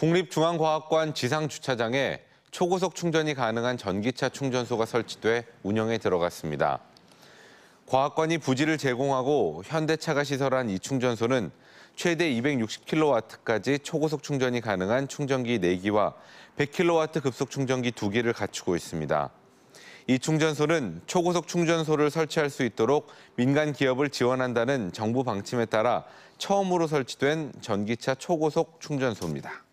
국립중앙과학관 지상주차장에 초고속 충전이 가능한 전기차 충전소가 설치돼 운영에 들어갔습니다. 과학관이 부지를 제공하고 현대차가 시설한 이 충전소는 최대 260kW까지 초고속 충전이 가능한 충전기 4기와 100kW 급속 충전기 2기를 갖추고 있습니다. 이 충전소는 초고속 충전소를 설치할 수 있도록 민간 기업을 지원한다는 정부 방침에 따라 처음으로 설치된 전기차 초고속 충전소입니다.